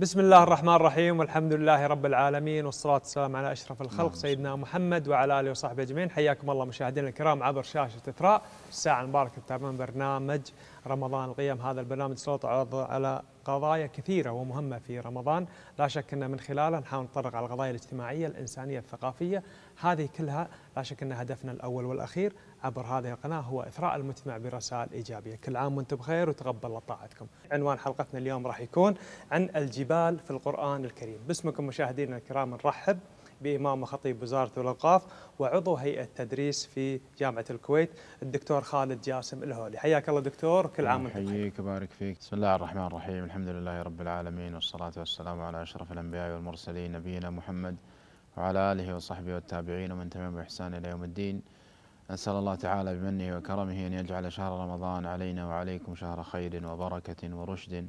بسم الله الرحمن الرحيم والحمد لله رب العالمين والصلاة والسلام على أشرف الخلق سيدنا محمد وعلى آله وصحبه أجمعين حياكم الله مشاهدينا الكرام عبر شاشة إثراء الساعة المباركة تتابعون برنامج رمضان القيم هذا البرنامج يسلط على قضايا كثيرة ومهمة في رمضان لا شك أن من خلاله نحاول نتطرق على القضايا الاجتماعية الإنسانية الثقافية هذه كلها لا شك أن هدفنا الأول والأخير عبر هذه القناة هو إثراء المجتمع برسائل إيجابية كل عام وانتم بخير وتقبل الله طاعتكم عنوان حلقتنا اليوم راح يكون عن الجبال في القرآن الكريم باسمكم مشاهدينا الكرام نرحب بإمام وخطيب وزارة الأوقاف وعضو هيئة تدريس في جامعة الكويت الدكتور خالد جاسم الهولي حياك الله دكتور كل عام وانتم بخير حييك بارك فيك بسم الله الرحمن الرحيم الحمد لله رب العالمين والصلاة والسلام على أشرف الأنبياء والمرسلين نبينا محمد وعلى آله وصحبه والتابعين ومن تمام بإحسان إلى يوم الدين أسأل الله تعالى بمنه وكرمه أن يجعل شهر رمضان علينا وعليكم شهر خير وبركة ورشد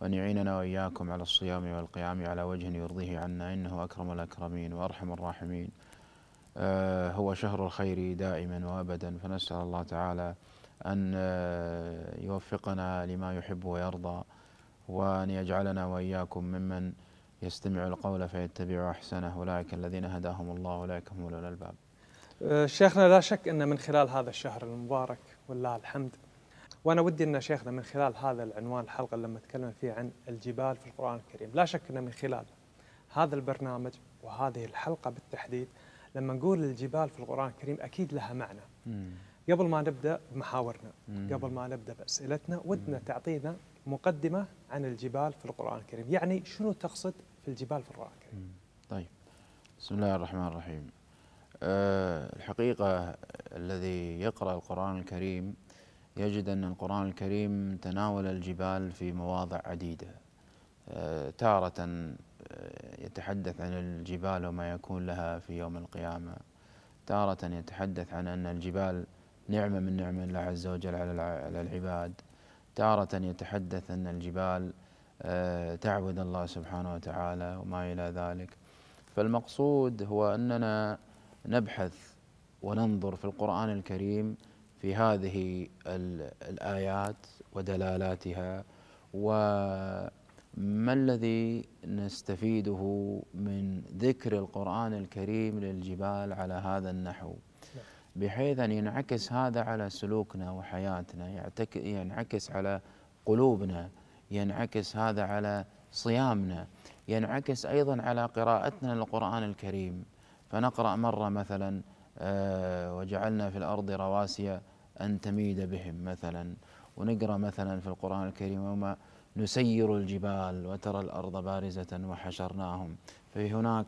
وأن يعيننا وإياكم على الصيام والقيام على وجه يرضيه عنا إنه أكرم الأكرمين وأرحم الراحمين آه، هو شهر الخير دائما وأبدا فنسأل الله تعالى أن آه، يوفقنا لما يحب ويرضى وأن يجعلنا وإياكم ممن يستمع القول فيتبع أحسنه أولئك الذين هداهم الله أولئك هم الألباب آه، شيخنا لا شك أن من خلال هذا الشهر المبارك والله الحمد وأنا ودي أن شيخنا من خلال هذا العنوان الحلقة لما تكلم فيه عن الجبال في القرآن الكريم لا شك أن من خلال هذا البرنامج وهذه الحلقة بالتحديد لما نقول الجبال في القرآن الكريم أكيد لها معنى قبل ما نبدأ بمحاورنا قبل ما نبدأ بأسئلتنا ودنا تعطينا مقدمة عن الجبال في القرآن الكريم يعني شنو تقصد في الجبال في القرآن الكريم طيب بسم الله الرحمن الرحيم آه، الحقيقة الذي يقرأ القرآن الكريم يجد أن القرآن الكريم تناول الجبال في مواضع عديدة آه، تارة آه، يتحدث عن الجبال وما يكون لها في يوم القيامة تارة يتحدث عن أن الجبال نعمة من نعم الله عز وجل على العباد تارة يتحدث أن الجبال تعبد الله سبحانه وتعالى وما إلى ذلك فالمقصود هو أننا نبحث وننظر في القرآن الكريم في هذه الآيات ودلالاتها وما الذي نستفيده من ذكر القرآن الكريم للجبال على هذا النحو بحيث أن ينعكس هذا على سلوكنا وحياتنا ينعكس على قلوبنا ينعكس هذا على صيامنا ينعكس أيضا على قراءتنا للقرآن الكريم فنقرأ مرة مثلا آه، وجعلنا في الأرض رواسي أن تميد بهم مثلا ونقرأ مثلا في القرآن الكريم وما نسير الجبال وترى الأرض بارزة وحشرناهم فهناك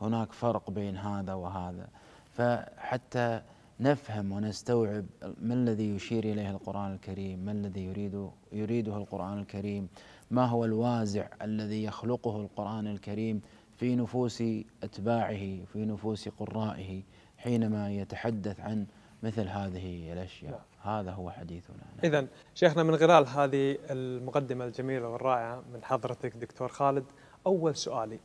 هناك فرق بين هذا وهذا فحتى نفهم ونستوعب ما الذي يشير اليه القران الكريم، ما الذي يريد يريده القران الكريم، ما هو الوازع الذي يخلقه القران الكريم في نفوس أتباعه في نفوس قرائه حينما يتحدث عن مثل هذه الأشياء لا. نعم. هذا هو حديثنا نعم. إذا شيخنا من خلال هذه المقدمة الجميلة والرائعة من حضرتك دكتور خالد أول سؤالي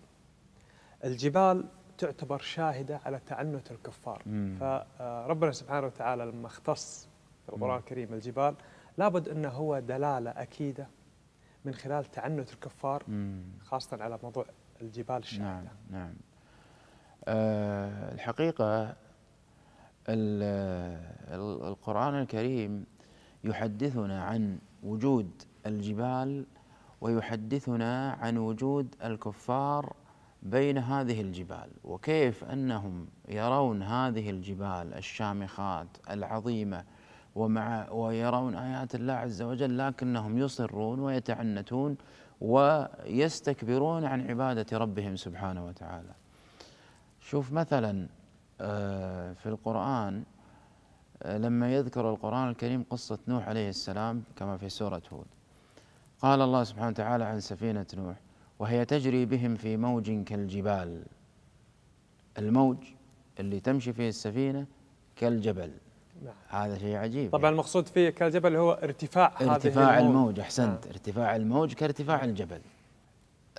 الجبال تعتبر شاهدة على تعنت الكفار مم. فربنا آه، سبحانه وتعالى لما اختص في القرآن الكريم الجبال لابد أنه هو دلالة أكيدة من خلال تعنت الكفار خاصة على موضوع الجبال الشاهده نعم نعم أه الحقيقه القران الكريم يحدثنا عن وجود الجبال ويحدثنا عن وجود الكفار بين هذه الجبال وكيف انهم يرون هذه الجبال الشامخات العظيمه ومع ويرون ايات الله عز وجل لكنهم يصرون ويتعنتون ويستكبرون عن عبادة ربهم سبحانه وتعالى شوف مثلا آه، في القرآن آه، لما يذكر القرآن الكريم قصة نوح عليه السلام كما في سورة هود قال الله سبحانه وتعالى عن سفينة نوح وهي تجري بهم في موج كالجبال الموج اللي تمشي فيه السفينة كالجبل نعم. هذا شيء عجيب طبعا يعني. المقصود في كالجبل هو ارتفاع ارتفاع الموج, الموج احسنت آه. ارتفاع الموج كارتفاع الجبل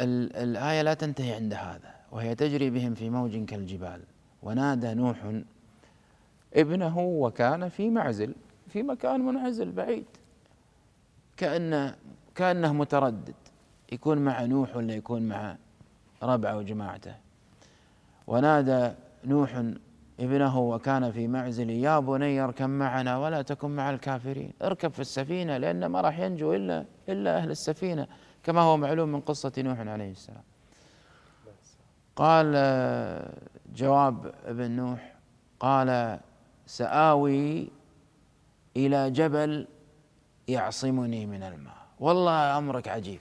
ال الآية لا تنتهي عند هذا وهي تجري بهم في موج كالجبال ونادى نوح ابنه وكان في معزل في مكان منعزل بعيد كأنه كأنه متردد يكون مع نوح ولا يكون مع ربعه وجماعته ونادى نوح ابنه وكان في معزل يا بني اركب معنا ولا تكن مع الكافرين اركب في السفينة لأن ما راح ينجو إلا, إلا أهل السفينة كما هو معلوم من قصة نوح عليه السلام قال جواب ابن نوح قال سآوي إلى جبل يعصمني من الماء والله أمرك عجيب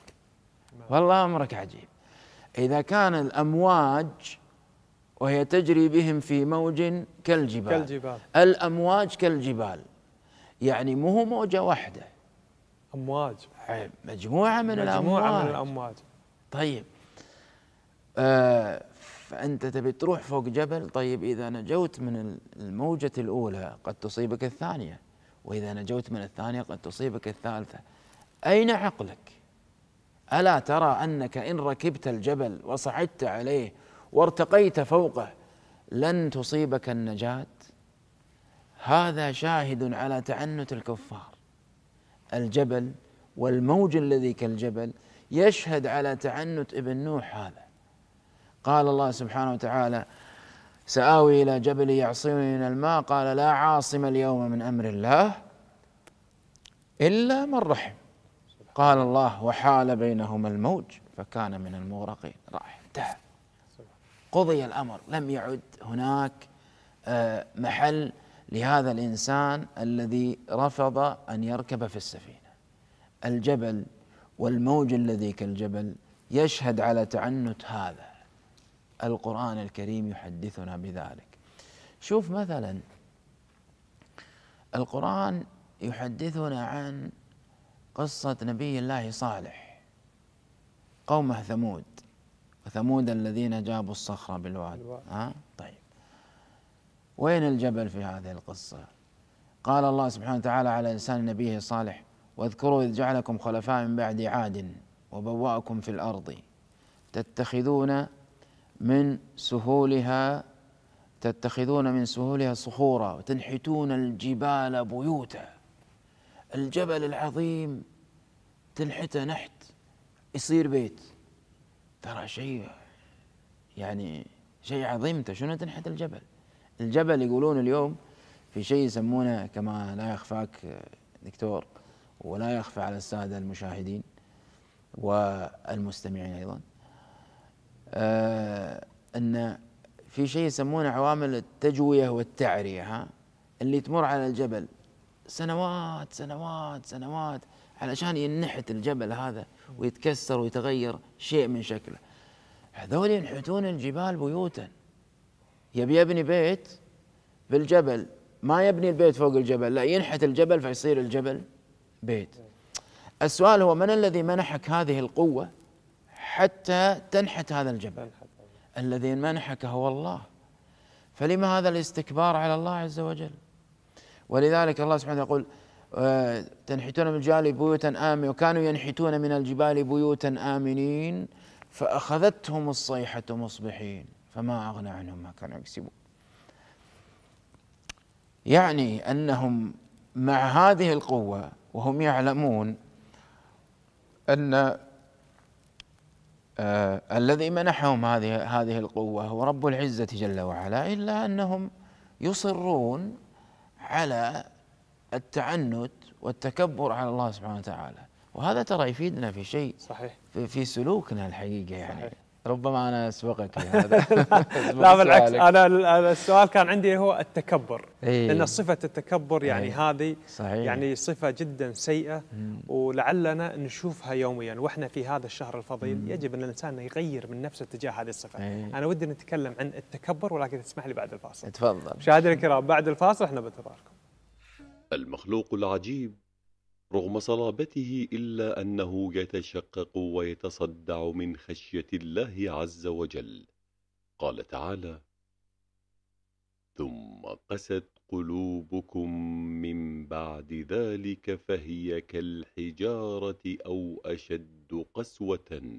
والله أمرك عجيب إذا كان الأمواج وهي تجري بهم في موج كالجبال, كالجبال. الأمواج كالجبال يعني مو موجة واحدة أمواج مجموعة من مجموعة الأمواج من الأمواج طيب آه فأنت تبي تروح فوق جبل طيب إذا نجوت من الموجة الأولى قد تصيبك الثانية وإذا نجوت من الثانية قد تصيبك الثالثة أين عقلك؟ ألا ترى أنك إن ركبت الجبل وصعدت عليه وارتقيت فوقه لن تصيبك النجاة هذا شاهد على تعنت الكفار الجبل والموج الذي كالجبل يشهد على تعنت ابن نوح هذا قال الله سبحانه وتعالى سآوي إلى جبل يعصمني من الماء قال لا عاصم اليوم من أمر الله إلا من رحم قال الله وحال بينهما الموج فكان من المغرقين راح انتهى قضي الامر لم يعد هناك آه، محل لهذا الانسان الذي رفض ان يركب في السفينه الجبل والموج الذي كالجبل يشهد على تعنت هذا القران الكريم يحدثنا بذلك شوف مثلا القران يحدثنا عن قصه نبي الله صالح قومه ثمود وثمود الذين جابوا الصخرة بالواد ها طيب وين الجبل في هذه القصة قال الله سبحانه وتعالى على لسان نبيه صالح واذكروا إذ جعلكم خلفاء من بعد عاد وبوأكم في الأرض تتخذون من سهولها تتخذون من سهولها صخورا وتنحتون الجبال بيوتا الجبل العظيم تنحته نحت يصير بيت ترى شيء يعني شيء عظيم انت شنو تنحت الجبل الجبل يقولون اليوم في شيء يسمونه كما لا يخفاك دكتور ولا يخفى على السادة المشاهدين والمستمعين أيضا آه أن في شيء يسمونه عوامل التجوية والتعرية ها اللي تمر على الجبل سنوات سنوات سنوات علشان ينحت الجبل هذا ويتكسر ويتغير شيء من شكله هذول ينحتون الجبال بيوتا يبي يبني بيت بالجبل ما يبني البيت فوق الجبل لا ينحت الجبل فيصير الجبل بيت السؤال هو من الذي منحك هذه القوة حتى تنحت هذا الجبل الذي منحك هو الله فلما هذا الاستكبار على الله عز وجل ولذلك الله سبحانه يقول تنحتون من الجبال بيوتا آمنين وكانوا ينحتون من الجبال بيوتا آمنين فأخذتهم الصيحة مصبحين فما أغنى عنهم ما كانوا يكسبون يعني أنهم مع هذه القوة وهم يعلمون أن آه الذي منحهم هذه هذه القوة هو رب العزة جل وعلا إلا أنهم يصرون على التعنت والتكبر على الله سبحانه وتعالى وهذا ترى يفيدنا في شيء صحيح في, في سلوكنا الحقيقه يعني صحيح. ربما انا اسبقك هذا لا بالعكس انا السؤال كان عندي هو التكبر إيه؟ لان صفه التكبر يعني إيه؟ هذه صحيح. يعني صفه جدا سيئه مم. ولعلنا نشوفها يوميا واحنا في هذا الشهر الفضيل مم. يجب ان الانسان يغير من نفسه تجاه هذه الصفه إيه؟ انا ودي نتكلم عن التكبر ولكن تسمح لي بعد الفاصل تفضل مشاهدينا الكرام بعد الفاصل احنا بنتظاركم المخلوق العجيب رغم صلابته إلا أنه يتشقق ويتصدع من خشية الله عز وجل قال تعالى ثم قست قلوبكم من بعد ذلك فهي كالحجارة أو أشد قسوة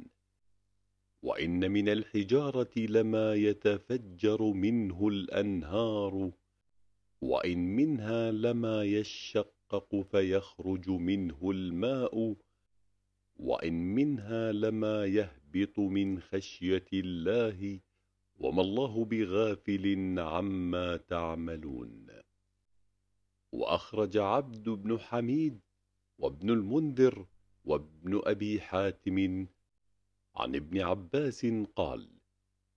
وإن من الحجارة لما يتفجر منه الأنهار وإن منها لما يشقق فيخرج منه الماء وإن منها لما يهبط من خشية الله وما الله بغافل عما تعملون وأخرج عبد بن حميد وابن المنذر وابن أبي حاتم عن ابن عباس قال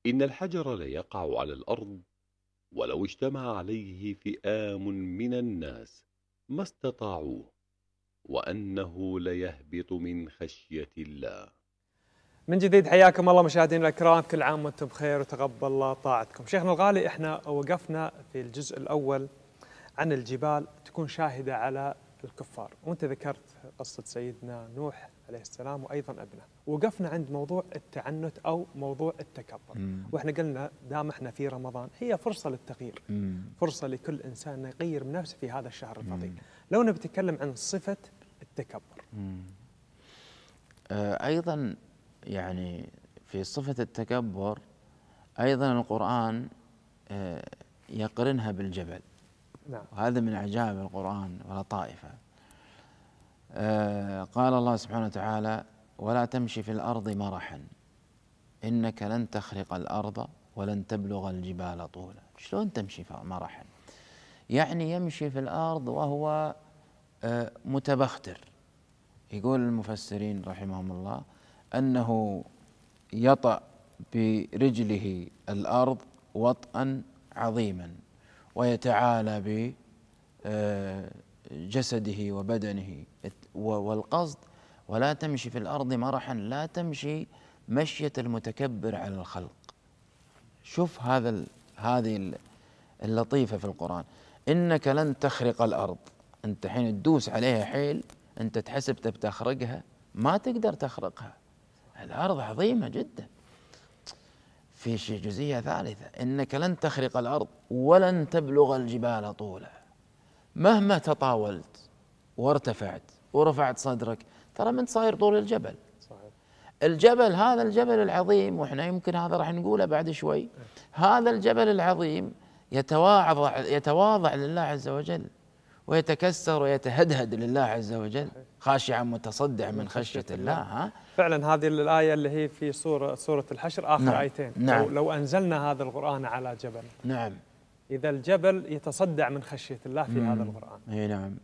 إن الحجر ليقع على الأرض ولو اجتمع عليه فئام من الناس ما استطاعوه وأنه ليهبط من خشية الله من جديد حياكم الله مشاهدينا الكرام كل عام وانتم بخير وتقبل الله طاعتكم شيخنا الغالي احنا وقفنا في الجزء الأول عن الجبال تكون شاهدة على الكفار وانت ذكرت قصة سيدنا نوح عليه السلام وايضا ابنه وقفنا عند موضوع التعنت او موضوع التكبر مم. واحنا قلنا دام احنا في رمضان هي فرصه للتغيير مم. فرصه لكل انسان انه يغير من نفسه في هذا الشهر الفضيل لو نتكلم عن صفه التكبر آه ايضا يعني في صفه التكبر ايضا القران آه يقرنها بالجبل نعم. وهذا من عجائب القرآن ولطائفه آه، قال الله سبحانه وتعالى ولا تمشي في الارض مرحا انك لن تخرق الارض ولن تبلغ الجبال طولا شلون تمشي مرحا يعني يمشي في الارض وهو آه، متبختر يقول المفسرين رحمهم الله انه يطأ برجله الارض وطئا عظيما ويتعالى ب آه، جسده وبدنه والقصد ولا تمشي في الارض مرحا لا تمشي مشيه المتكبر على الخلق شوف هذا هذه اللطيفه في القران انك لن تخرق الارض انت حين تدوس عليها حيل انت تحسب تبي تخرقها ما تقدر تخرقها الارض عظيمه جدا في شيء جزئيه ثالثه انك لن تخرق الارض ولن تبلغ الجبال طولا مهما تطاولت وارتفعت ورفعت صدرك ترى من صاير طول الجبل صحيح. الجبل هذا الجبل العظيم واحنا يمكن هذا راح نقوله بعد شوي هذا الجبل العظيم يتواضع يتواضع لله عز وجل ويتكسر ويتهدهد لله عز وجل خاشعا متصدعا من خشية الله ها فعلا هذه الآية اللي هي في سورة سورة الحشر آخر نعم. آيتين نعم. لو, لو أنزلنا هذا القرآن على جبل نعم إذا الجبل يتصدع من خشية الله في هذا القرآن أي نعم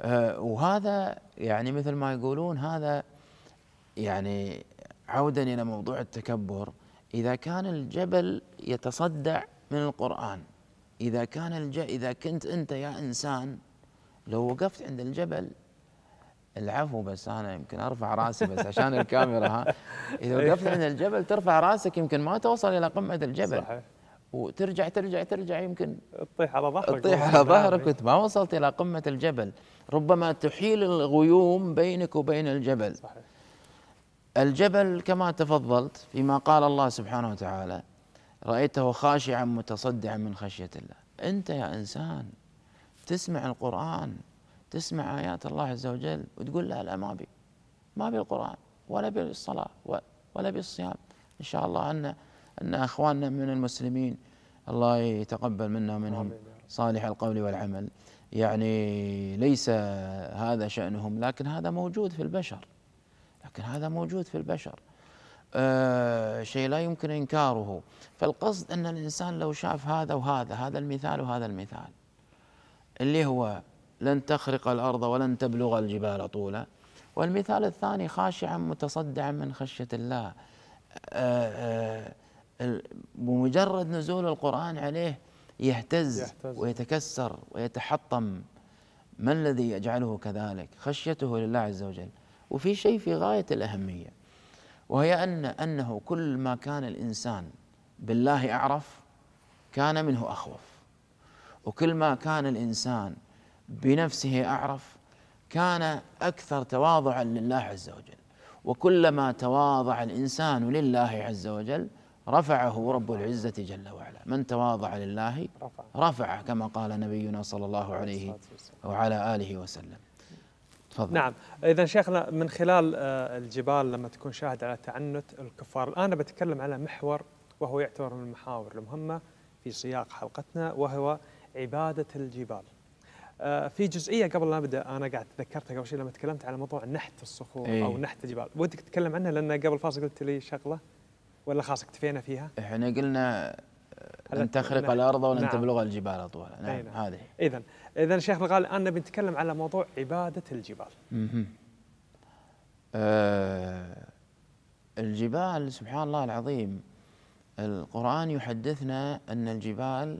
آه وهذا يعني مثل ما يقولون هذا يعني عودا إلى موضوع التكبر إذا كان الجبل يتصدع من القرآن إذا كان الج... إذا كنت أنت يا إنسان لو وقفت عند الجبل العفو بس أنا يمكن أرفع راسي بس عشان الكاميرا ها إذا وقفت عند الجبل ترفع راسك يمكن ما توصل إلى قمة الجبل صحيح وترجع ترجع ترجع يمكن تطيح على ظهرك تطيح على ظهرك يعني. ما وصلت الى قمه الجبل ربما تحيل الغيوم بينك وبين الجبل صحيح الجبل كما تفضلت فيما قال الله سبحانه وتعالى رايته خاشعا متصدعا من خشيه الله انت يا انسان تسمع القران تسمع ايات الله عز وجل وتقول لا لا ما بي ما بي القران ولا بي الصلاه ولا بي الصيام ان شاء الله ان أن أخواننا من المسلمين الله يتقبل منا ومنهم صالح القول والعمل يعني ليس هذا شأنهم لكن هذا موجود في البشر لكن هذا موجود في البشر أه شيء لا يمكن إنكاره فالقصد أن الإنسان لو شاف هذا وهذا هذا المثال وهذا المثال اللي هو لن تخرق الأرض ولن تبلغ الجبال طولا والمثال الثاني خاشعا متصدعا من خشية الله أه أه بمجرد نزول القرآن عليه يهتز, يهتز ويتكسر ويتحطم ما الذي يجعله كذلك خشيته لله عز وجل وفي شيء في غاية الأهمية وهي أن أنه كل ما كان الإنسان بالله أعرف كان منه أخوف وكل ما كان الإنسان بنفسه أعرف كان أكثر تواضعا لله عز وجل وكلما تواضع الإنسان لله عز وجل رفعه رب العزة جل وعلا من تواضع لله رفعه كما قال نبينا صلى الله عليه وعلى آله وسلم تفضل نعم إذا شيخنا من خلال آه، الجبال لما تكون شاهد على تعنت الكفار الآن بتكلم على محور وهو يعتبر من المحاور المهمة في سياق حلقتنا وهو عبادة الجبال آه، في جزئيه قبل لا ابدا انا قاعد تذكرتها قبل شوي لما تكلمت على موضوع نحت الصخور أي. او نحت الجبال ودك تتكلم عنها لان قبل فاصل قلت لي شغله ولا خلاص اكتفينا فيها؟ احنا قلنا ان تخرق نعم. الارض ولن نعم. تبلغ الجبال طولا نعم،, نعم هذه اذا اذا شيخ قال الان بنتكلم على موضوع عباده الجبال. اها الجبال سبحان الله العظيم القرآن يحدثنا أن الجبال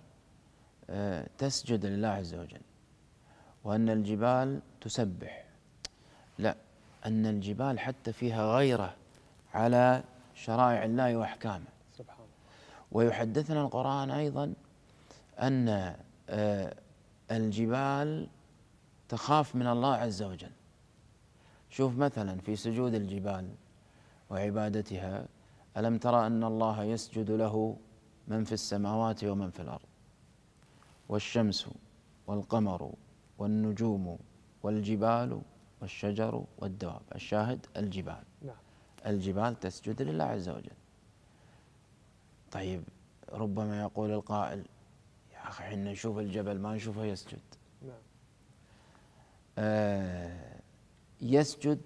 آه، تسجد لله عز وجل وأن الجبال تسبح لا أن الجبال حتى فيها غيرة على شرائع الله واحكامه سبحان ويحدثنا القران ايضا ان آه، الجبال تخاف من الله عز وجل شوف مثلا في سجود الجبال وعبادتها الم ترى ان الله يسجد له من في السماوات ومن في الارض والشمس والقمر والنجوم والجبال والشجر والدواب الشاهد الجبال نعم. الجبال تسجد لله عز وجل طيب ربما يقول القائل يا أخي حين نشوف الجبل ما نشوفه يسجد نعم. آه يسجد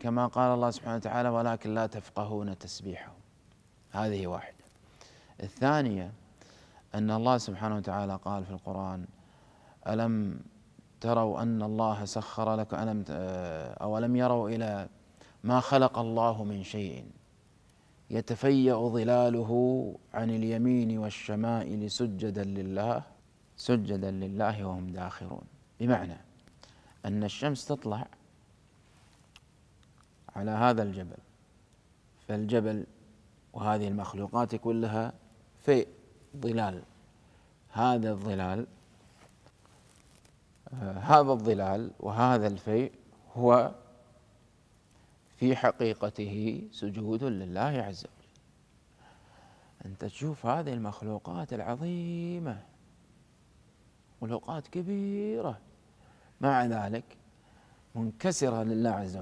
كما قال الله سبحانه وتعالى ولكن لا تفقهون تسبيحه هذه واحدة الثانية أن الله سبحانه وتعالى قال في القرآن ألم تروا أن الله سخر لك ألم آه، أو ألم يروا إلى ما خلق الله من شيء يتفيأ ظلاله عن اليمين والشمائل سجدا لله سجدا لله وهم داخرون بمعنى أن الشمس تطلع على هذا الجبل فالجبل وهذه المخلوقات كلها في ظلال هذا الظلال آه، هذا الظلال وهذا الفيء هو في حقيقته سجود لله عز وجل أنت تشوف هذه المخلوقات العظيمة مخلوقات كبيرة مع ذلك منكسرة لله عز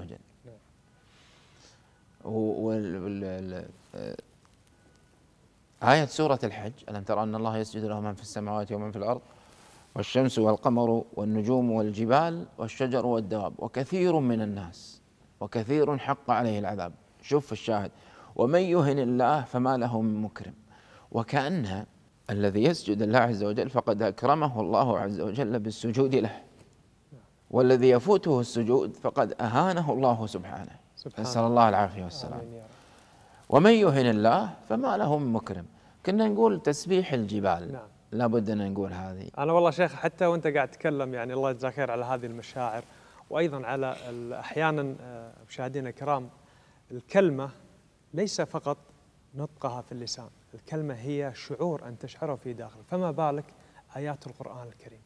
وجل آية سورة الحج ألم ترى أن الله يسجد له من في السماوات ومن في الأرض والشمس والقمر والنجوم والجبال والشجر والدواب وكثير من الناس وكثير حق عليه العذاب شوف الشاهد ومن يهن الله فما له من مكرم وكأنها الذي يسجد الله عز وجل فقد أكرمه الله عز وجل بالسجود له والذي يفوته السجود فقد أهانه الله سبحانه نسأل الله العافية والسلام ومن يهن الله فما له من مكرم كنا نقول تسبيح الجبال نعم. لابد أن نقول هذه أنا والله شيخ حتى وأنت قاعد تتكلم يعني الله يجزاك خير على هذه المشاعر وايضا على احيانا آه، مشاهدينا الكرام الكلمه ليس فقط نطقها في اللسان، الكلمه هي شعور ان تشعره في داخلك، فما بالك ايات القران الكريم.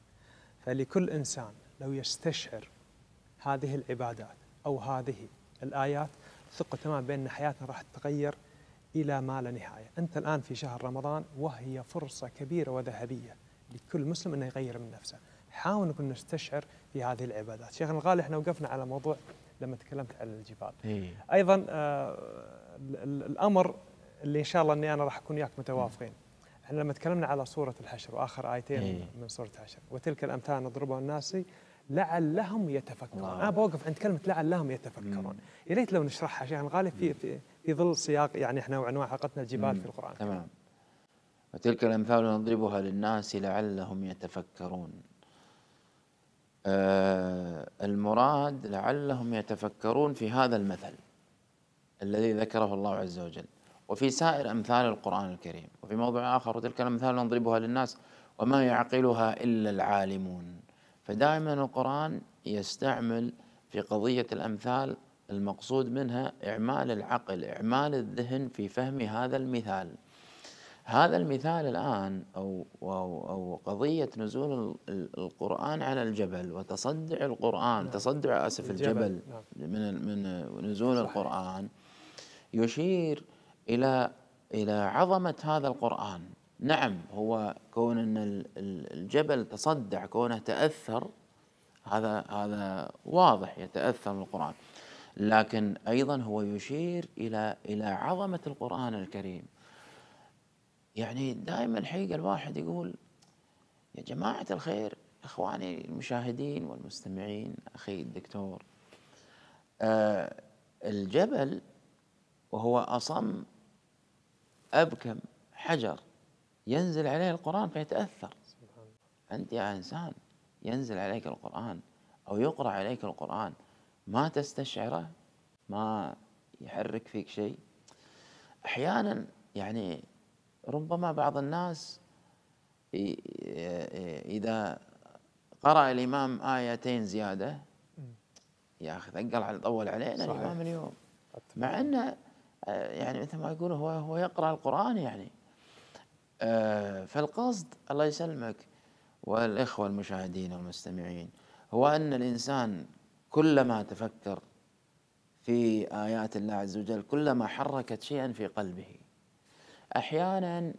فلكل انسان لو يستشعر هذه العبادات او هذه الايات ثقة تماما بان حياتنا راح تتغير الى ما لا نهايه، انت الان في شهر رمضان وهي فرصه كبيره وذهبيه لكل مسلم انه يغير من نفسه. حاول نكون نستشعر في هذه العبادات شيخنا الغالي احنا وقفنا على موضوع لما تكلمت عن الجبال إيه. ايضا آه الامر اللي ان شاء الله اني انا راح اكون وياك متوافقين احنا لما تكلمنا على سوره الحشر واخر ايتين إيه. من سوره الحشر وتلك الامثال نضربها الناس لعلهم يتفكرون انا بوقف عند كلمه لعلهم يتفكرون يا ريت لو نشرحها شيخنا الغالي في في في ظل سياق يعني احنا وعنوان حلقتنا الجبال مم. في القران تمام وتلك الامثال نضربها للناس لعلهم يتفكرون آه، المراد لعلهم يتفكرون في هذا المثل الذي ذكره الله عز وجل وفي سائر أمثال القرآن الكريم وفي موضوع آخر وتلك الأمثال نضربها للناس وما يعقلها إلا العالمون فدائما القرآن يستعمل في قضية الأمثال المقصود منها إعمال العقل إعمال الذهن في فهم هذا المثال هذا المثال الآن أو, أو, أو قضية نزول القرآن على الجبل وتصدع القرآن نعم. تصدع أسف الجبل, الجبل نعم. من من نزول صحيح. القرآن يشير إلى إلى عظمة هذا القرآن نعم هو كون أن الجبل تصدع كونه تأثر هذا هذا واضح يتأثر القرآن لكن أيضا هو يشير إلى إلى عظمة القرآن الكريم يعني دائما حقيقة الواحد يقول يا جماعة الخير إخواني المشاهدين والمستمعين أخي الدكتور آه الجبل وهو أصم أبكم حجر ينزل عليه القرآن فيتأثر أنت يا إنسان ينزل عليك القرآن أو يقرأ عليك القرآن ما تستشعره ما يحرك فيك شيء أحيانا يعني ربما بعض الناس إذا قرأ الإمام آيتين زيادة يا اخي ثقل على طول علينا الإمام اليوم مع أنه آه، يعني مثل ما يقول هو هو يقرأ القرآن يعني آه، فالقصد الله يسلمك والإخوة المشاهدين والمستمعين هو أن الإنسان كلما تفكر في آيات الله عز وجل كلما حركت شيئا في قلبه أحيانا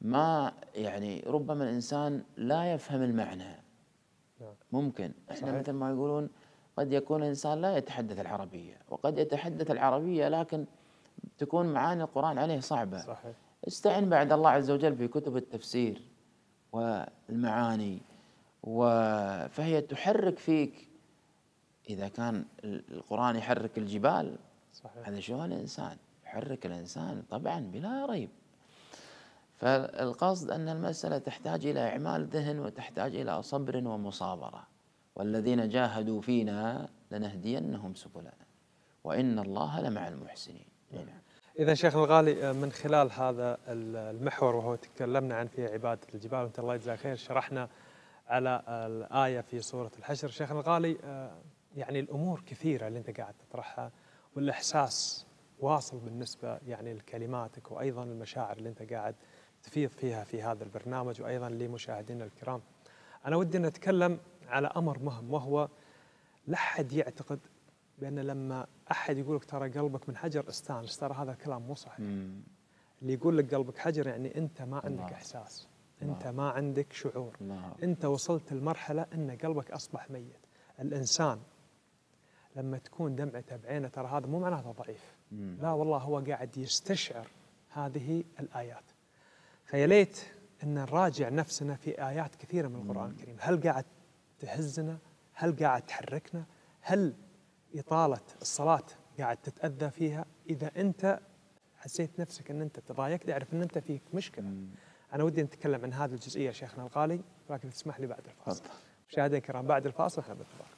ما يعني ربما الإنسان لا يفهم المعنى نعم. ممكن احنا صحيح. مثل ما يقولون قد يكون الإنسان لا يتحدث العربية وقد يتحدث العربية لكن تكون معاني القرآن عليه صعبة صحيح. استعن بعد الله عز وجل في كتب التفسير والمعاني فهي تحرك فيك إذا كان القرآن يحرك الجبال صحيح. هذا شلون الإنسان يحرك الإنسان طبعا بلا ريب فالقصد أن المسألة تحتاج إلى إعمال ذهن وتحتاج إلى صبر ومصابرة والذين جاهدوا فينا لنهدينهم سبلنا وإن الله لمع المحسنين نعم. إذا شيخنا الغالي من خلال هذا المحور وهو تكلمنا عن فيه عبادة الجبال وأنت الله يجزاك خير شرحنا على الآية في سورة الحشر شيخنا الغالي يعني الأمور كثيرة اللي أنت قاعد تطرحها والإحساس واصل بالنسبة يعني لكلماتك وأيضا المشاعر اللي أنت قاعد تفيض فيها في هذا البرنامج وأيضا لمشاهدينا الكرام أنا ودي أن أتكلم على أمر مهم وهو لا أحد يعتقد بأن لما أحد يقول لك ترى قلبك من حجر استانس ترى هذا الكلام مو صحيح اللي يقول لك قلبك حجر يعني أنت ما عندك الله. نعم. إحساس نعم. أنت ما عندك شعور الله. نعم. أنت وصلت لمرحلة أن قلبك أصبح ميت الإنسان لما تكون دمعته بعينه ترى هذا مو معناته ضعيف لا والله هو قاعد يستشعر هذه الآيات فيا ليت أن نراجع نفسنا في آيات كثيرة من القرآن الكريم هل قاعد تهزنا هل قاعد تحركنا هل إطالة الصلاة قاعد تتأذى فيها إذا أنت حسيت نفسك أن أنت تضايقت اعرف أن أنت فيك مشكلة أنا ودي نتكلم عن هذه الجزئية شيخنا الغالي ولكن تسمح لي بعد الفاصل مشاهدينا الكرام بعد الفاصل احنا بالتبارك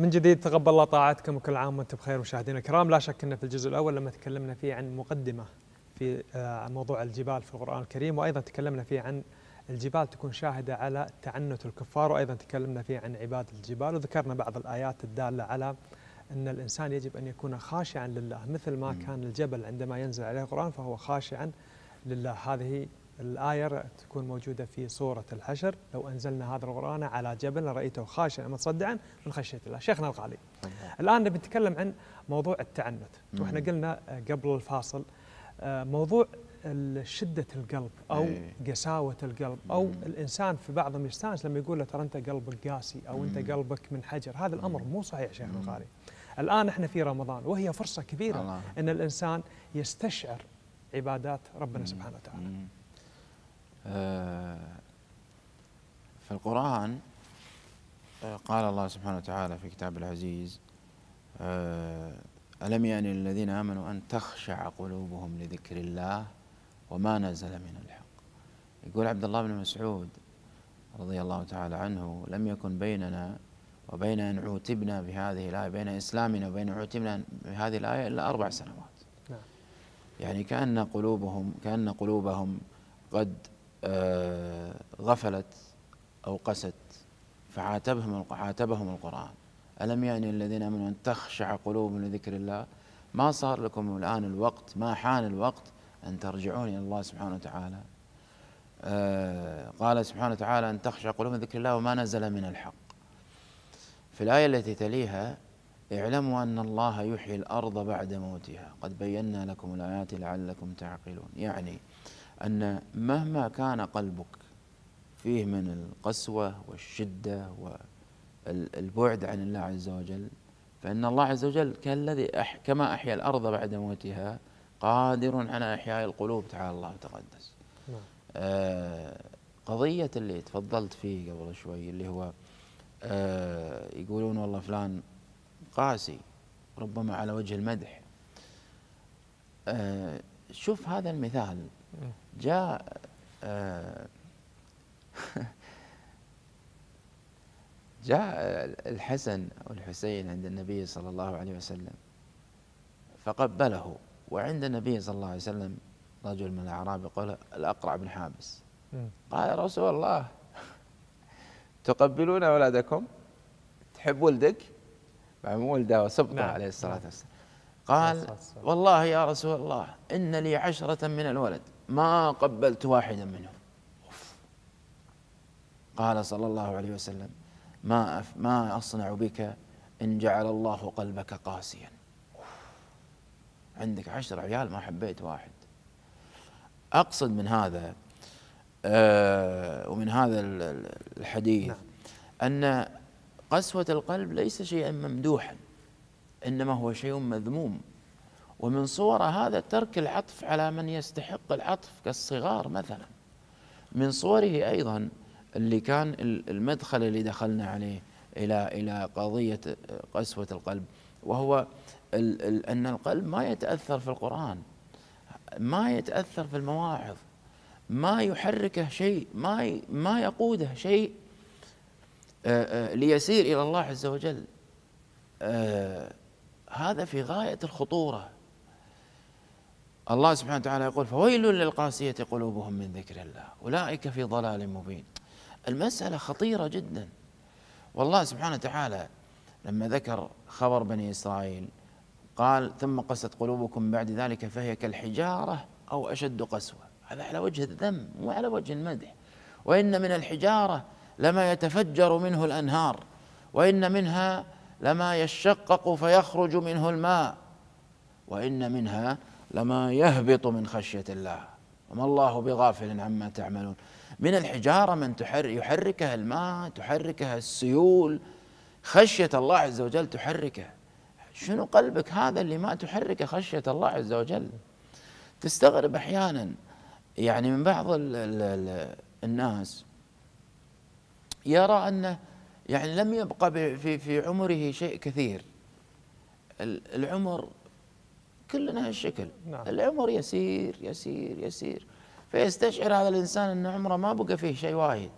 من جديد تقبل الله طاعتكم وكل عام وانتم بخير مشاهدينا الكرام لا شك ان في الجزء الاول لما تكلمنا فيه عن مقدمه في آه، موضوع الجبال في القران الكريم وايضا تكلمنا فيه عن الجبال تكون شاهده على تعنت الكفار وايضا تكلمنا فيه عن عباد الجبال وذكرنا بعض الايات الداله على ان الانسان يجب ان يكون خاشعا لله مثل ما كان الجبل عندما ينزل عليه القران فهو خاشعا لله هذه الآية تكون موجودة في سورة الحشر لو أنزلنا هذا القرآن على جبل رأيته خاشعا متصدعا من خشية الله شيخنا الغالي الآن نبي نتكلم عن موضوع التعنت وإحنا قلنا قبل الفاصل آه، موضوع شدة القلب أو إيه. قساوة القلب أو الإنسان في بعضهم يستانس لما يقول له ترى أنت قلبك قاسي أو أنت قلبك من حجر هذا الأمر مو صحيح شيخنا الغالي الآن احنا في رمضان وهي فرصة كبيرة أن الإنسان يستشعر عبادات ربنا سبحانه وتعالى آه، في القرآن آه، قال الله سبحانه وتعالى في كتاب العزيز آه، ألم يأن يعني للذين آمنوا أن تخشع قلوبهم لذكر الله وما نزل من الحق يقول عبد الله بن مسعود رضي الله تعالى عنه لم يكن بيننا وبين أن عوتبنا بهذه الآية بين إسلامنا وبين عوتبنا بهذه الآية إلا أربع سنوات نعم. يعني كأن قلوبهم كأن قلوبهم قد آه، غفلت أو قست فعاتبهم عاتبهم القرآن ألم يعني الذين آمنوا أن تخشع قلوبهم لذكر الله ما صار لكم الآن الوقت ما حان الوقت أن ترجعون إلى الله سبحانه وتعالى آه، قال سبحانه وتعالى أن تخشع قلوبهم لذكر الله وما نزل من الحق في الآية التي تليها اعلموا أن الله يحيي الأرض بعد موتها قد بينا لكم الآيات لعلكم تعقلون يعني أن مهما كان قلبك فيه من القسوة والشدة والبعد عن الله عز وجل فإن الله عز وجل كالذي أح كما أحيا الأرض بعد موتها قادر على إحياء القلوب تعالى الله وتقدس نعم. آه قضية اللي تفضلت فيه قبل شوي اللي هو آه يقولون والله فلان قاسي ربما على وجه المدح آه شوف هذا المثال جاء آه، جاء الحسن أو الحسين عند النبي صلى الله عليه وسلم فقبله وعند النبي صلى الله عليه وسلم رجل من الأعراب يقول الأقرع بن حابس قال يا رسول الله تقبلون أولادكم تحب ولدك مع ولده وسبقه نعم. عليه الصلاة نعم. والسلام قال والله يا رسول الله إن لي عشرة من الولد ما قبلت واحدا منهم أوف. قال صلى الله عليه وسلم ما أف ما أصنع بك إن جعل الله قلبك قاسيا أوف. عندك عشر عيال ما حبيت واحد أقصد من هذا آه ومن هذا الحديث نعم. أن قسوة القلب ليس شيئا ممدوحا إنما هو شيء مذموم ومن صور هذا ترك العطف على من يستحق العطف كالصغار مثلا من صوره أيضا اللي كان المدخل اللي دخلنا عليه إلى إلى قضية قسوة القلب وهو الـ الـ أن القلب ما يتأثر في القرآن ما يتأثر في المواعظ ما يحركه شيء ما ما يقوده شيء آه، آه، ليسير إلى الله عز وجل آه، هذا في غاية الخطورة الله سبحانه وتعالى يقول فويل للقاسية قلوبهم من ذكر الله أولئك في ضلال مبين المسألة خطيرة جدا والله سبحانه وتعالى لما ذكر خبر بني إسرائيل قال ثم قست قلوبكم بعد ذلك فهي كالحجارة أو أشد قسوة هذا على وجه الذم مو على وجه المدح وإن من الحجارة لما يتفجر منه الأنهار وإن منها لما يشقق فيخرج منه الماء وإن منها لما يهبط من خشية الله وما الله بغافل عما تعملون من الحجارة من يحركها الماء تحركها السيول خشية الله عز وجل تحركه شنو قلبك هذا اللي ما تحركه خشية الله عز وجل تستغرب أحيانا يعني من بعض الـ الـ الـ الناس يرى أنه يعني لم يبقى في في عمره شيء كثير العمر كلنا هالشكل نعم. العمر يسير يسير يسير فيستشعر هذا الإنسان أن عمره ما بقى فيه شيء وايد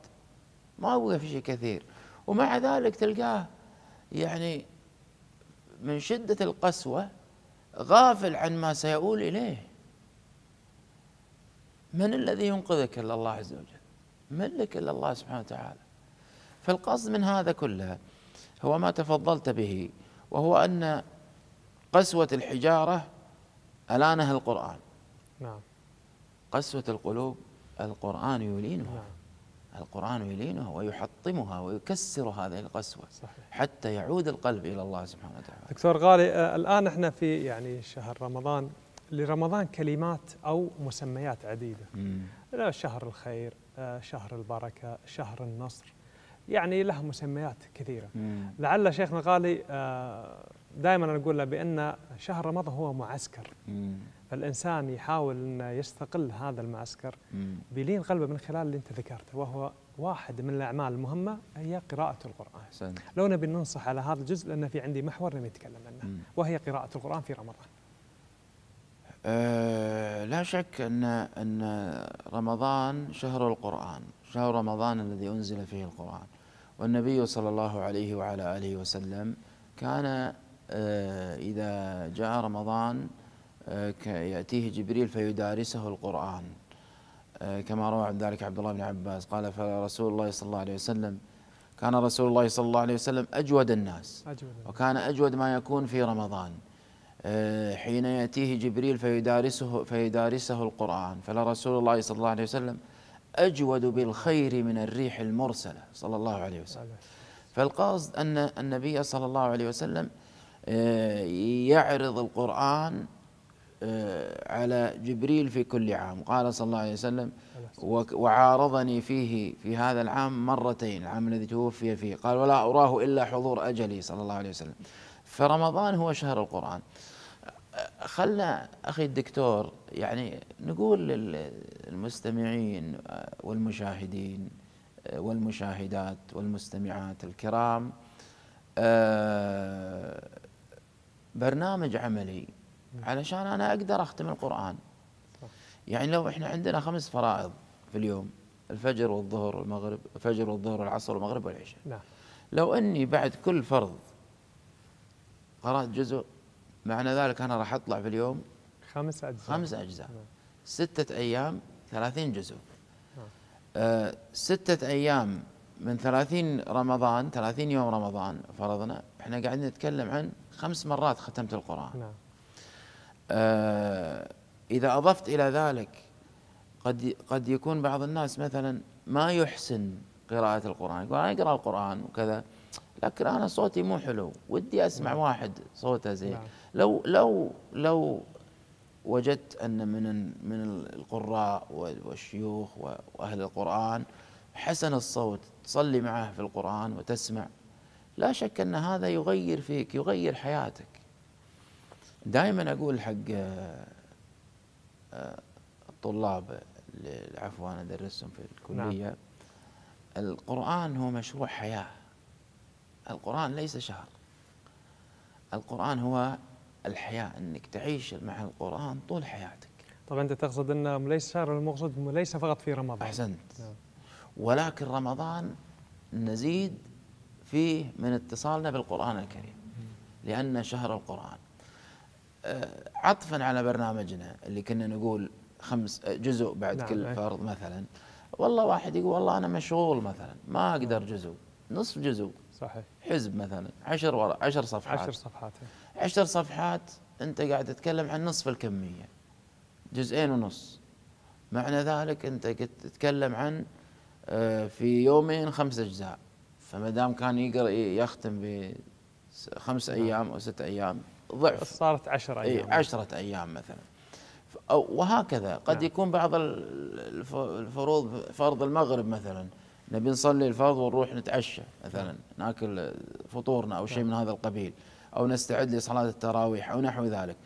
ما بقى فيه شيء كثير ومع ذلك تلقاه يعني من شدة القسوة غافل عن ما سيؤول إليه من الذي ينقذك إلا الله عز وجل من لك إلا الله سبحانه وتعالى فالقصد من هذا كله هو ما تفضلت به وهو أن قسوة الحجارة ألانها القرآن نعم قسوة القلوب القرآن يلينها نعم. القرآن يلينها ويحطمها ويكسر هذه القسوة صحيح. حتى يعود القلب إلى الله سبحانه وتعالى دكتور غالي آه، الآن احنا في يعني شهر رمضان لرمضان كلمات أو مسميات عديدة مم. شهر الخير آه، شهر البركة شهر النصر يعني له مسميات كثيرة مم. لعل شيخنا غالي آه، دائما نقول له بان شهر رمضان هو معسكر فالانسان يحاول انه يستقل هذا المعسكر بلين قلبه من خلال اللي انت ذكرته وهو واحد من الاعمال المهمه هي قراءه القران لو نبي ننصح على هذا الجزء لان في عندي محور نبي نتكلم عنه وهي قراءه القران في رمضان أه لا شك ان ان رمضان شهر القران شهر رمضان الذي انزل فيه القران والنبي صلى الله عليه وعلى اله وسلم كان آه، إذا جاء رمضان آه، يأتيه جبريل فيدارسه القرآن آه، كما روى ذلك عبد الله بن عباس قال فرسول الله صلى الله عليه وسلم كان رسول الله صلى الله عليه وسلم أجود الناس وكان أجود ما يكون في رمضان حين يأتيه جبريل فيدارسه, فيدارسه القرآن فلرسول الله صلى الله عليه وسلم أجود بالخير من الريح المرسلة صلى الله عليه وسلم فالقصد أن النبي صلى الله عليه وسلم آه، يعرض القرآن آه، على جبريل في كل عام قال صلى الله عليه وسلم وعارضني فيه في هذا العام مرتين العام الذي توفي فيه قال ولا أراه إلا حضور أجلي صلى الله عليه وسلم فرمضان هو شهر القرآن خلنا أخي الدكتور يعني نقول للمستمعين آه، والمشاهدين والمشاهدات والمستمعات الكرام آه برنامج عملي علشان انا اقدر اختم القران يعني لو احنا عندنا خمس فرائض في اليوم الفجر والظهر والمغرب الفجر والظهر والعصر والمغرب والعشاء نعم لو اني بعد كل فرض قرات جزء معنى ذلك انا راح اطلع في اليوم خمس اجزاء خمس اجزاء نعم. ستة ايام ثلاثين جزء نعم. آه ستة ايام من ثلاثين رمضان ثلاثين يوم رمضان فرضنا احنا قاعدين نتكلم عن خمس مرات ختمت القرآن نعم. آه إذا أضفت إلى ذلك قد قد يكون بعض الناس مثلا ما يحسن قراءة القرآن يقول أنا أقرأ القرآن وكذا لكن أنا صوتي مو حلو ودي أسمع نعم. واحد صوته زين نعم. لو لو لو وجدت أن من من القراء والشيوخ وأهل القرآن حسن الصوت تصلي معه في القرآن وتسمع لا شك ان هذا يغير فيك يغير حياتك دائما اقول حق آه، آه، الطلاب عفوا انا ادرسهم في الكليه نعم. القران هو مشروع حياه القران ليس شهر القران هو الحياه انك تعيش مع القران طول حياتك طبعا انت تقصد انه ليس شهر المقصود ليس فقط في رمضان احسنت نعم. ولكن رمضان نزيد فيه من اتصالنا بالقرآن الكريم لأن شهر القرآن آه، عطفا على برنامجنا اللي كنا نقول خمس آه، جزء بعد نعم كل فرض مثلا والله واحد يقول والله أنا مشغول مثلا ما نعم. أقدر جزء نصف جزء صحيح حزب مثلا عشر ورا عشر صفحات عشر صفحات عشر صفحات أنت قاعد تتكلم عن نصف الكمية جزئين ونص معنى ذلك أنت تتكلم عن آه، في يومين خمس أجزاء فما دام كان يقرا يختم بخمس نعم. ايام او ست ايام ضعف صارت 10 ايام 10 ايام مثلا وهكذا قد نعم. يكون بعض الفروض فرض المغرب مثلا نبي نصلي الفرض ونروح نتعشى مثلا نعم. ناكل فطورنا او شيء نعم. من هذا القبيل او نستعد لصلاه التراويح او نحو ذلك.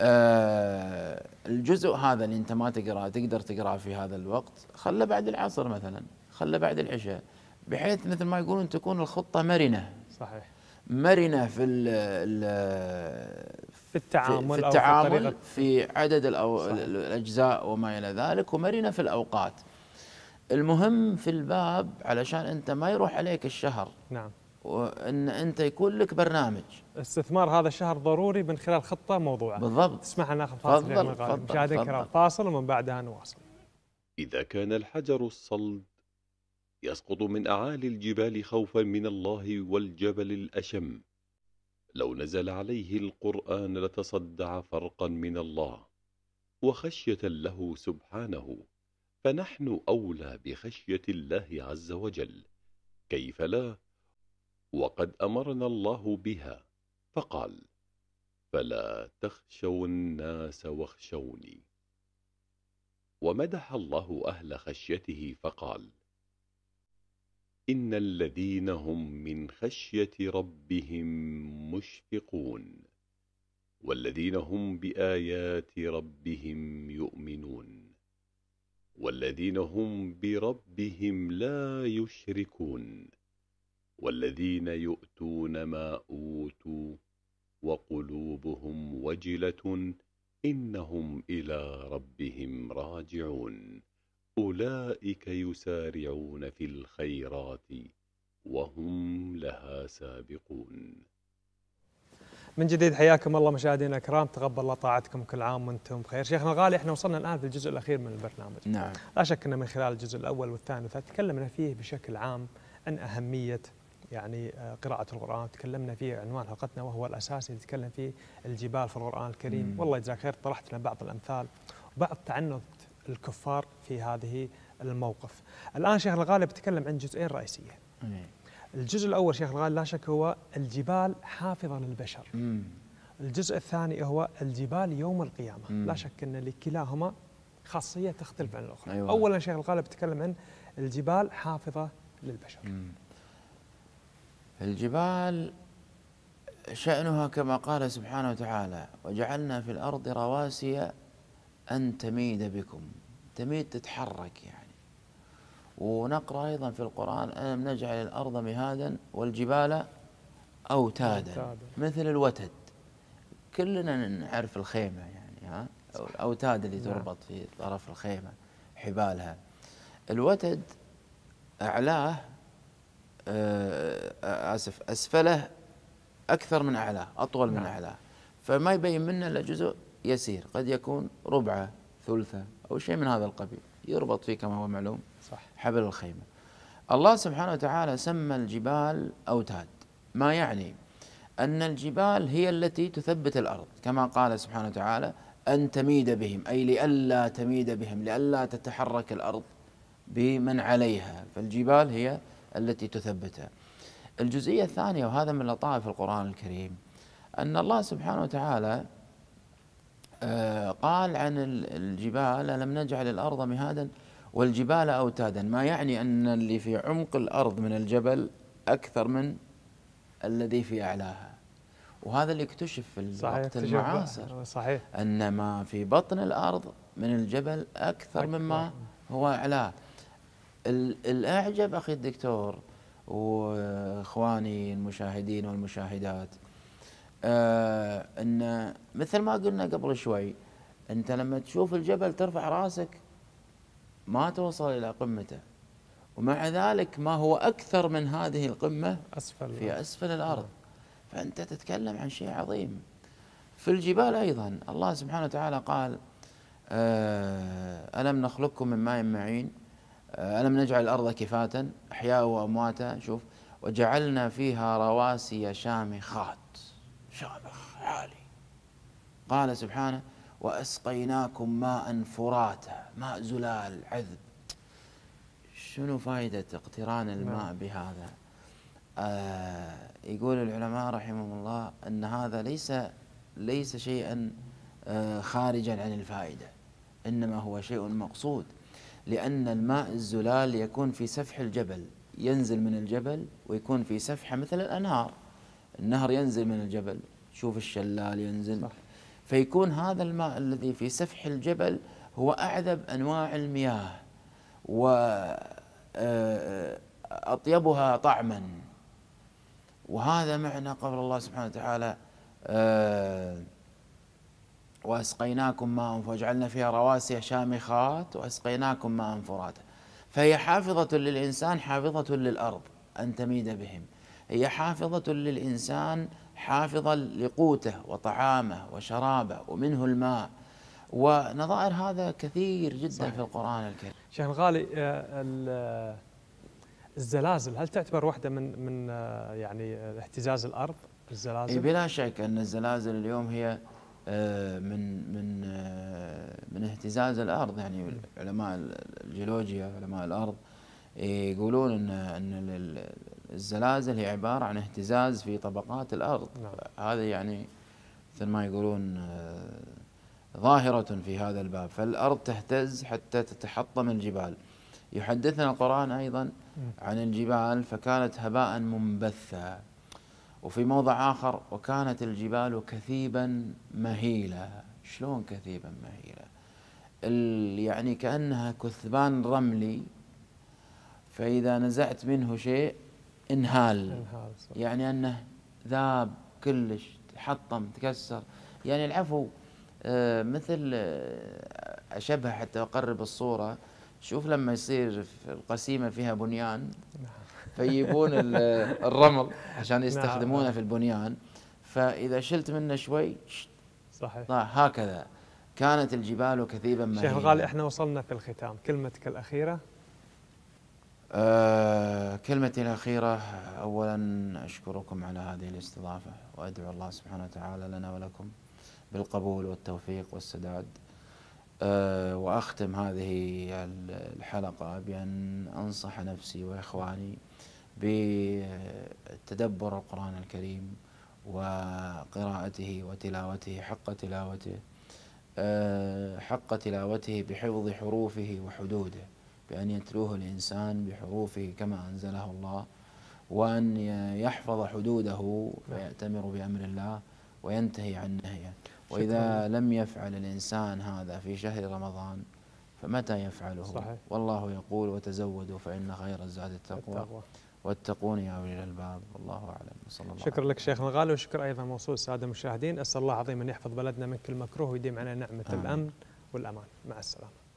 آه الجزء هذا اللي انت ما تقراه تقدر تقراه في هذا الوقت خله بعد العصر مثلا خله بعد العشاء. بحيث مثل ما يقولون تكون الخطه مرنه صحيح مرنه في ال ال في التعامل في التعامل أو في, في عدد الأو الاجزاء وما الى ذلك ومرنه في الاوقات المهم في الباب علشان انت ما يروح عليك الشهر نعم وان انت يكون لك برنامج استثمار هذا الشهر ضروري من خلال خطه موضوعه بالضبط تسمح ناخذ فاصل مشاهدينا فاصل ومن بعدها نواصل اذا كان الحجر الصلب يسقط من أعالي الجبال خوفا من الله والجبل الأشم لو نزل عليه القرآن لتصدع فرقا من الله وخشية له سبحانه فنحن أولى بخشية الله عز وجل كيف لا؟ وقد أمرنا الله بها فقال فلا تخشوا الناس واخشوني ومدح الله أهل خشيته فقال إن الذين هم من خشية ربهم مشفقون والذين هم بآيات ربهم يؤمنون والذين هم بربهم لا يشركون والذين يؤتون ما أوتوا وقلوبهم وجلة إنهم إلى ربهم راجعون أولئك يسارعون في الخيرات وهم لها سابقون من جديد حياكم الله مشاهدينا الكرام تقبل الله طاعتكم كل عام وانتم بخير شيخنا الغالي احنا وصلنا الان في الجزء الاخير من البرنامج نعم لا شك ان من خلال الجزء الاول والثاني والثالث تكلمنا فيه بشكل عام عن اهميه يعني آه، قراءة القرآن تكلمنا فيه عنوان حلقتنا وهو الأساس اللي تكلم فيه الجبال في القرآن الكريم مم. والله جزاك خير طرحت لنا بعض الأمثال وبعض تعنت الكفار في هذه الموقف الآن شيخ الغالب تكلم عن جزئين رئيسيين الجزء الأول شيخ الغالب لا شك هو الجبال حافظة للبشر الجزء الثاني هو الجبال يوم القيامة لا شك أن لكلاهما خاصية تختلف عن الأخرى أيوة. أولا شيخ الغالب تكلم عن الجبال حافظة للبشر الجبال شأنها كما قال سبحانه وتعالى وجعلنا في الأرض رواسي أن تميد بكم تميد تتحرك يعني ونقرأ أيضا في القرآن ألم نجعل الأرض مهادا والجبال أوتادا مثل الوتد كلنا نعرف الخيمة يعني ها الأوتاد اللي نعم. تربط في طرف الخيمة حبالها الوتد أعلاه آه، آسف أسفله أكثر من أعلاه أطول من نعم. أعلاه فما يبين منه إلا جزء يسير قد يكون ربعه ثلثه أو شيء من هذا القبيل يربط فيه كما هو معلوم صح حبل الخيمة الله سبحانه وتعالى سمى الجبال أوتاد ما يعني أن الجبال هي التي تثبت الأرض كما قال سبحانه وتعالى أن تميد بهم أي لئلا تميد بهم لئلا تتحرك الأرض بمن عليها فالجبال هي التي تثبتها الجزئية الثانية وهذا من لطائف القرآن الكريم أن الله سبحانه وتعالى آه، قال عن الجبال ألم نجعل الأرض مهادا والجبال أوتادا ما يعني أن اللي في عمق الأرض من الجبل أكثر من الذي في أعلاها وهذا اللي اكتشف في الوقت المعاصر صحيح أن ما في بطن الأرض من الجبل أكثر مما هو أعلاه الأعجب أخي الدكتور وإخواني المشاهدين والمشاهدات آه ان مثل ما قلنا قبل شوي انت لما تشوف الجبل ترفع راسك ما توصل الى قمته ومع ذلك ما هو اكثر من هذه القمه اسفل في اسفل الارض فانت تتكلم عن شيء عظيم في الجبال ايضا الله سبحانه وتعالى قال آه الم نخلقكم من ماء معين آه الم نجعل الارض كفاتا احياء وامواتا شوف وجعلنا فيها رواسي شامخات شامخ عالي قال سبحانه وأسقيناكم ماء فراتا ماء زلال عذب شنو فائدة اقتران الماء نعم. بهذا آه يقول العلماء رحمهم الله أن هذا ليس ليس شيئا آه خارجا عن الفائدة إنما هو شيء مقصود لأن الماء الزلال يكون في سفح الجبل ينزل من الجبل ويكون في سفحة مثل الأنهار النهر ينزل من الجبل شوف الشلال ينزل صح. فيكون هذا الماء الذي في سفح الجبل هو أعذب أنواع المياه وأطيبها آه، طعما وهذا معنى قول الله سبحانه وتعالى آه، وأسقيناكم ماء فجعلنا فيها رواسي شامخات وأسقيناكم ماء فرات فهي حافظة للإنسان حافظة للأرض أن تميد بهم هي حافظة للإنسان حافظة لقوته وطعامه وشرابه ومنه الماء ونظائر هذا كثير جدا صحيح. في القرآن الكريم شيخ الغالي آه، الزلازل هل تعتبر واحدة من من آه، يعني اهتزاز الأرض الزلازل؟ بلا شك أن الزلازل اليوم هي آه، من من من اهتزاز الأرض يعني علماء الجيولوجيا علماء الأرض يقولون أن أن الزلازل هي عبارة عن اهتزاز في طبقات الأرض نعم. هذا يعني مثل ما يقولون آه، ظاهرة في هذا الباب فالأرض تهتز حتى تتحطم الجبال يحدثنا القرآن أيضا عن الجبال فكانت هباء منبثا وفي موضع آخر وكانت الجبال كثيبا مهيلا شلون كثيبا مهيلا يعني كأنها كثبان رملي فإذا نزعت منه شيء انهال, انهال يعني أنه ذاب كلش تحطم تكسر يعني العفو آه، مثل آه، أشبه حتى أقرب الصورة شوف لما يصير في القسيمة فيها بنيان نعم. فيجيبون آه، الرمل عشان نعم، يستخدمونه نعم. في البنيان فإذا شلت منه شوي صحيح طيب، هكذا كانت الجبال كثيبا مهيلا شيخ غالي احنا وصلنا في الختام كلمتك الأخيرة أه كلمتي الأخيرة أولا أشكركم على هذه الاستضافة وأدعو الله سبحانه وتعالى لنا ولكم بالقبول والتوفيق والسداد أه وأختم هذه الحلقة بأن أنصح نفسي وإخواني بتدبر القرآن الكريم وقراءته وتلاوته حق تلاوته أه حق تلاوته بحفظ حروفه وحدوده بأن يتلوه الإنسان بحروفه كما أنزله الله وأن يحفظ حدوده فيأتمر بأمر الله وينتهي عن نهيه وإذا لم يفعل الإنسان هذا في شهر رمضان فمتى يفعله صحيح. والله يقول وتزودوا فإن خير الزاد التقوى, التقوى. واتقون يا اولي الالباب والله اعلم صلى الله شكرا لك شيخنا الغالي وشكر ايضا موصول سادة المشاهدين اسال الله العظيم ان يحفظ بلدنا من كل مكروه ويديم علينا نعمه آمين. الامن والامان مع السلامه